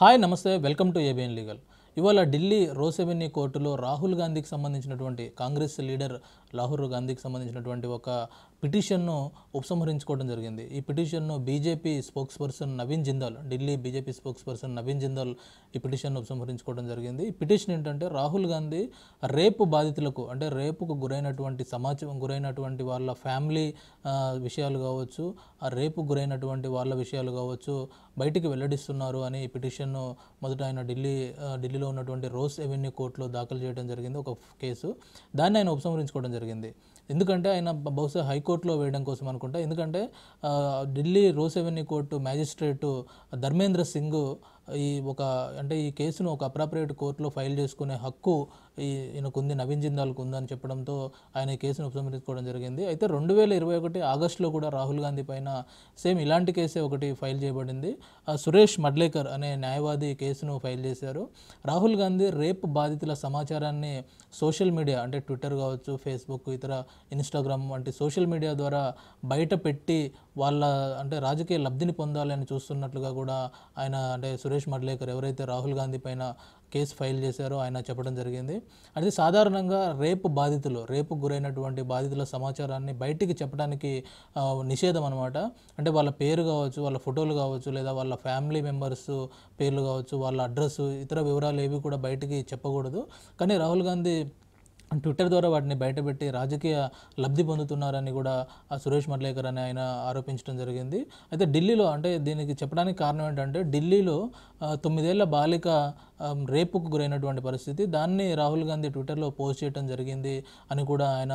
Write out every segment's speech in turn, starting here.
hi నమస్తే welcome to ABN legal ఇవాళ Delhi Rouse avenue కోర్టులో రాహుల్ గాంధీకి సంబంధించినటువంటి కాంగ్రెస్ లీడర్ లాహుర్ గాంధీకి సంబంధించినటువంటి ఒక పిటిషన్ను ఉపసంహరించుకోవడం జరిగింది ఈ పిటిషన్ను BJP spokesperson Naveen Jindal Delhi BJP spokesperson Naveen Jindal ఈ పిటిషన్ను ఉపసంహరించుకోవడం జరిగింది ఈ పిటిషన్ ఏంటంటే రాహుల్ గాంధీ రేపు బాధితులకు అంటే రేపుకు గురైనటువంటి సమాచారం గురైనటువంటి వాళ్ళ ఫ్యామిలీ విషయాలు కావచ్చు ఆ రేపు గురైనటువంటి వాళ్ళ విషయాలు కావచ్చు బయటికి వెల్లడిస్తున్నారు అని ఈ పిటిషన్ను మొదట ఆయన ఢిల్లీ ఢిల్లీలో ఉన్నటువంటి రోస్ ఎవెన్యూ కోర్టులో దాఖలు చేయడం జరిగింది ఒక కేసు దాన్ని ఆయన ఉపసంహరించుకోవడం జరిగింది జరిగింది ఎందుకంటే ఆయన బహుశా హైకోర్టులో వేయడం కోసం అనుకుంటా ఎందుకంటే Delhi Rouse Avenue court magistrate Dharmendra Singh ఈ ఒక అంటే ఈ కేసును ఒక అప్రాపరేట్ కోర్టులో ఫైల్ చేసుకునే హక్కు ఈయనకుంది నవీన్ జిందాల్కు ఉందని చెప్పడంతో ఆయన కేసును ఉపసంహరించుకోవడం జరిగింది అయితే రెండు వేల ఇరవై ఒకటి ఆగస్టులో కూడా రాహుల్ గాంధీ పైన సేమ్ ఇలాంటి కేసే ఒకటి ఫైల్ చేయబడింది సురేష్ మడ్లేకర్ అనే న్యాయవాది కేసును ఫైల్ చేశారు రాహుల్ గాంధీ రేప్ బాధితుల సమాచారాన్ని సోషల్ మీడియా అంటే ట్విట్టర్ కావచ్చు ఫేస్బుక్ ఇతర ఇన్స్టాగ్రామ్ వంటి సోషల్ మీడియా ద్వారా బయట పెట్టి వాళ్ళ అంటే రాజకీయ లబ్ధిని పొందాలని చూస్తున్నట్లుగా కూడా ఆయన అంటే సురేష్ నరేష్ మడ్లేకర్ ఎవరైతే రాహుల్ గాంధీ పైన కేసు ఫైల్ చేశారో ఆయన చెప్పడం జరిగింది అయితే సాధారణంగా రేపు బాధితులు రేపు గురైనటువంటి బాధితుల సమాచారాన్ని బయటికి చెప్పడానికి నిషేధం అనమాట అంటే వాళ్ళ పేరు కావచ్చు వాళ్ళ ఫోటోలు కావచ్చు లేదా వాళ్ళ ఫ్యామిలీ మెంబర్స్ పేర్లు కావచ్చు వాళ్ళ అడ్రస్ ఇతర వివరాలు ఏవి కూడా బయటికి చెప్పకూడదు కానీ రాహుల్ గాంధీ ట్విట్టర్ ద్వారా వాటిని బయటపెట్టి రాజకీయ లబ్ధి పొందుతున్నారని కూడా ఆ సురేష్ మడ్లేకర్ అని ఆయన ఆరోపించడం జరిగింది అయితే ఢిల్లీలో అంటే దీనికి చెప్పడానికి కారణం ఏంటంటే ఢిల్లీలో తొమ్మిదేళ్ల బాలిక రేపుకు గురైనటువంటి పరిస్థితి దాన్ని రాహుల్ గాంధీ ట్విట్టర్లో పోస్ట్ చేయడం జరిగింది అని కూడా ఆయన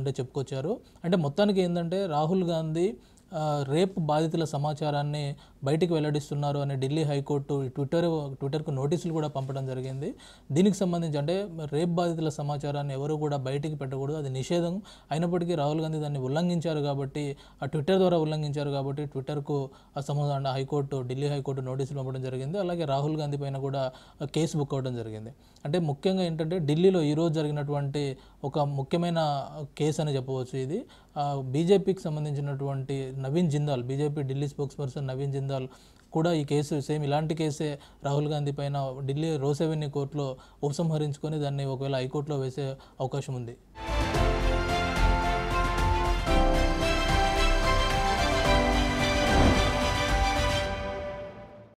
అంటే చెప్పుకొచ్చారు అంటే మొత్తానికి ఏంటంటే రాహుల్ గాంధీ రేప్ బాధితుల సమాచారాన్ని బయటికి వెల్లడిస్తున్నారు అని ఢిల్లీ హైకోర్టు ట్విట్టర్ ట్విట్టర్కు నోటీసులు కూడా పంపడం జరిగింది దీనికి సంబంధించి అంటే రేప్ బాధితుల సమాచారాన్ని ఎవరు కూడా బయటికి పెట్టకూడదు అది నిషేధం అయినప్పటికీ రాహుల్ గాంధీ దాన్ని ఉల్లంఘించారు కాబట్టి ఆ ట్విట్టర్ ద్వారా ఉల్లంఘించారు కాబట్టి ట్విట్టర్కు సంబంధ హైకోర్టు ఢిల్లీ హైకోర్టు నోటీసులు పంపడం జరిగింది అలాగే రాహుల్ గాంధీ పైన కూడా కేసు బుక్ అవ్వడం జరిగింది అంటే ముఖ్యంగా ఏంటంటే ఢిల్లీలో ఈరోజు జరిగినటువంటి ఒక ముఖ్యమైన కేసు అని చెప్పవచ్చు ఇది బీజేపీకి సంబంధించినటువంటి Naveen Jindal BJP Delhi spokesperson Naveen Jindal కూడా ఈ కేసు సేమ్ ఇలాంటి కేసే రాహుల్ గాంధీ పైన ఢిల్లీ రోసెవెన్యూ కోర్టులో ఉపసంహరించుకొని దాన్ని ఒకవేళ హైకోర్టులో వేసే అవకాశం ఉంది